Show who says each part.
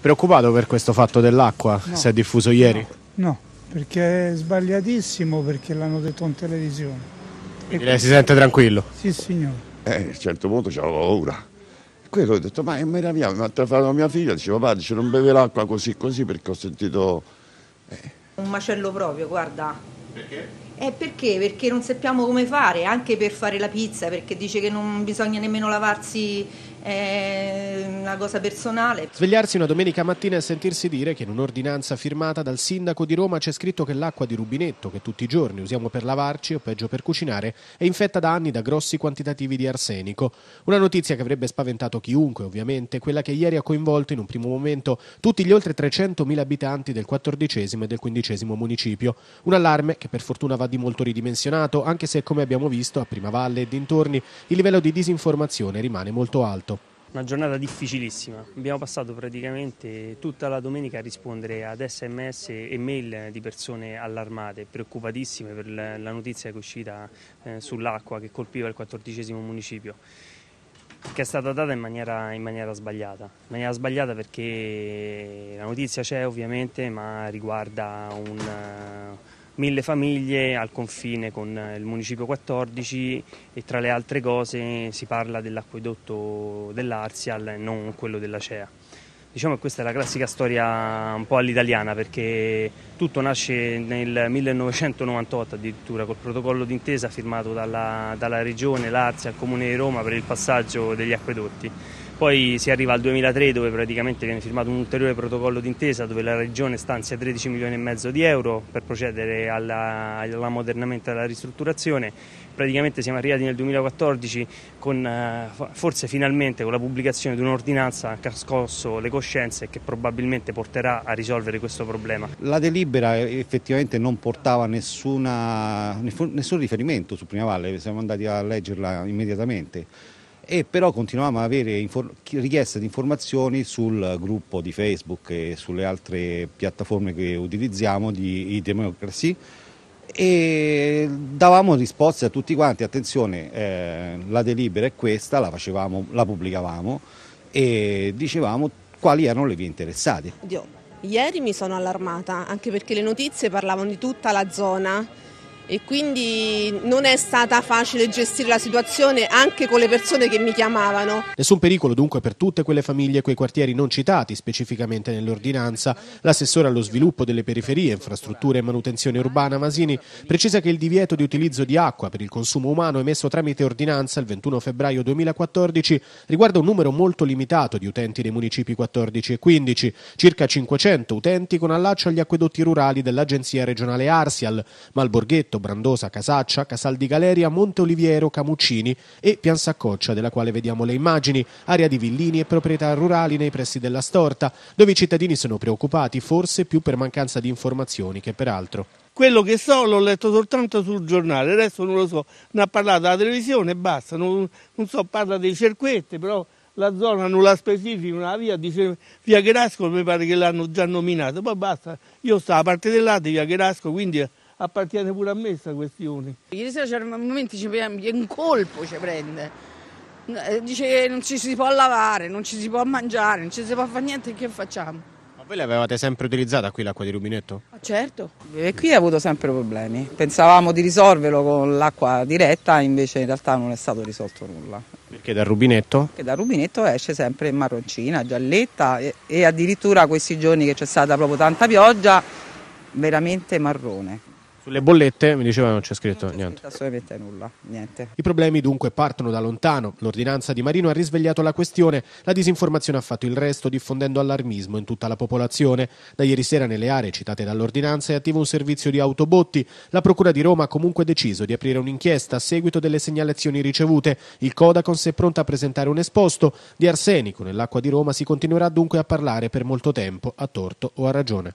Speaker 1: Preoccupato per questo fatto dell'acqua, no, si è diffuso ieri?
Speaker 2: No, no, perché è sbagliatissimo, perché l'hanno detto in televisione. e lei si sente tranquillo? Sì, signore. Eh, a un certo punto c'avevo paura. Quello ho detto, ma è meraviglioso, mi ha telefonato mia figlia, diceva padre, ce non beve l'acqua così così perché ho sentito... Eh. Un macello proprio, guarda. Perché? Eh perché? Perché non sappiamo come fare, anche per fare la pizza, perché dice che non bisogna nemmeno lavarsi è una cosa personale.
Speaker 1: Svegliarsi una domenica mattina e sentirsi dire che in un'ordinanza firmata dal sindaco di Roma c'è scritto che l'acqua di rubinetto che tutti i giorni usiamo per lavarci o peggio per cucinare è infetta da anni da grossi quantitativi di arsenico. Una notizia che avrebbe spaventato chiunque, ovviamente, quella che ieri ha coinvolto in un primo momento tutti gli oltre 300.000 abitanti del 14 e del 15 municipio. Un allarme che per fortuna va di molto ridimensionato, anche se come abbiamo visto a Prima Valle e dintorni il livello di disinformazione rimane molto alto.
Speaker 2: Una giornata difficilissima, abbiamo passato praticamente tutta la domenica a rispondere ad sms e mail di persone allarmate, preoccupatissime per la notizia che è uscita eh, sull'acqua che colpiva il 14 municipio che è stata data in maniera, in maniera, sbagliata. In maniera sbagliata perché la notizia c'è ovviamente, ma riguarda un, mille famiglie al confine con eh, il municipio 14 e tra le altre cose si parla dell'acquedotto dell'Arsial e non quello della CEA. Diciamo che questa è la classica storia un po' all'italiana perché tutto nasce nel 1998 addirittura col protocollo d'intesa firmato dalla, dalla Regione, Lazio, al Comune di Roma per il passaggio degli acquedotti. Poi si arriva al 2003 dove praticamente viene firmato un ulteriore protocollo d'intesa dove la Regione stanzia 13 milioni e mezzo di euro per procedere all'ammodernamento alla e alla ristrutturazione. Praticamente siamo arrivati nel 2014 con, eh, forse finalmente con la pubblicazione di un'ordinanza che ha scosso le cose coscienza e che probabilmente porterà a risolvere questo problema.
Speaker 1: La delibera eh, effettivamente non portava nessuna, nessun riferimento su Prima Valle, siamo andati a leggerla immediatamente e però continuavamo ad avere richieste di informazioni sul gruppo di Facebook e sulle altre piattaforme che utilizziamo di Democracy e davamo risposte a tutti quanti, attenzione eh, la delibera è questa, la, facevamo, la pubblicavamo e dicevamo quali erano le vie interessate.
Speaker 2: Dio. Ieri mi sono allarmata, anche perché le notizie parlavano di tutta la zona e quindi non è stata facile gestire la situazione anche con le persone che mi chiamavano.
Speaker 1: Nessun pericolo dunque per tutte quelle famiglie e quei quartieri non citati specificamente nell'ordinanza. L'assessore allo sviluppo delle periferie, infrastrutture e manutenzione urbana Masini precisa che il divieto di utilizzo di acqua per il consumo umano emesso tramite ordinanza il 21 febbraio 2014 riguarda un numero molto limitato di utenti dei municipi 14 e 15, circa 500 utenti con allaccio agli acquedotti rurali dell'Agenzia regionale Arsial, ma il Malborghetto, Brandosa, Casaccia, Casal di Galeria, Monte Oliviero, Camuccini e Pian Saccoccia, della quale vediamo le immagini, area di villini e proprietà rurali nei pressi della Storta, dove i cittadini sono preoccupati forse più per mancanza di informazioni che per altro. Quello che so l'ho letto soltanto sul giornale, adesso non lo so, ne ha parlato la televisione e basta, non, non so, parla dei cerquetti, però la zona non la specifica, una via, dice via Cherasco mi pare che l'hanno già nominata, poi basta, io sto a parte del via Cherasco, quindi appartiene pure a me questa questione.
Speaker 2: Ieri sera c'erano momenti che un colpo ci prende. Eh, dice che non ci si può lavare, non ci si può mangiare, non ci si può fare niente, che facciamo?
Speaker 1: Ma voi l'avevate sempre utilizzata qui l'acqua di rubinetto?
Speaker 2: Ah, certo. E qui ha avuto sempre problemi. Pensavamo di risolverlo con l'acqua diretta, invece in realtà non è stato risolto nulla.
Speaker 1: Perché dal rubinetto? Perché
Speaker 2: dal rubinetto esce sempre marroncina, gialletta e, e addirittura questi giorni che c'è stata proprio tanta pioggia, veramente marrone.
Speaker 1: Sulle bollette mi diceva non c'è scritto non niente. Assolutamente nulla, niente. I problemi dunque partono da lontano. L'ordinanza di Marino ha risvegliato la questione, la disinformazione ha fatto il resto diffondendo allarmismo in tutta la popolazione. Da ieri sera nelle aree citate dall'ordinanza è attivo un servizio di autobotti. La Procura di Roma ha comunque deciso di aprire un'inchiesta a seguito delle segnalazioni ricevute. Il Codacons è pronto a presentare un esposto. Di arsenico nell'acqua di Roma si continuerà dunque a parlare per molto tempo, a torto o a ragione.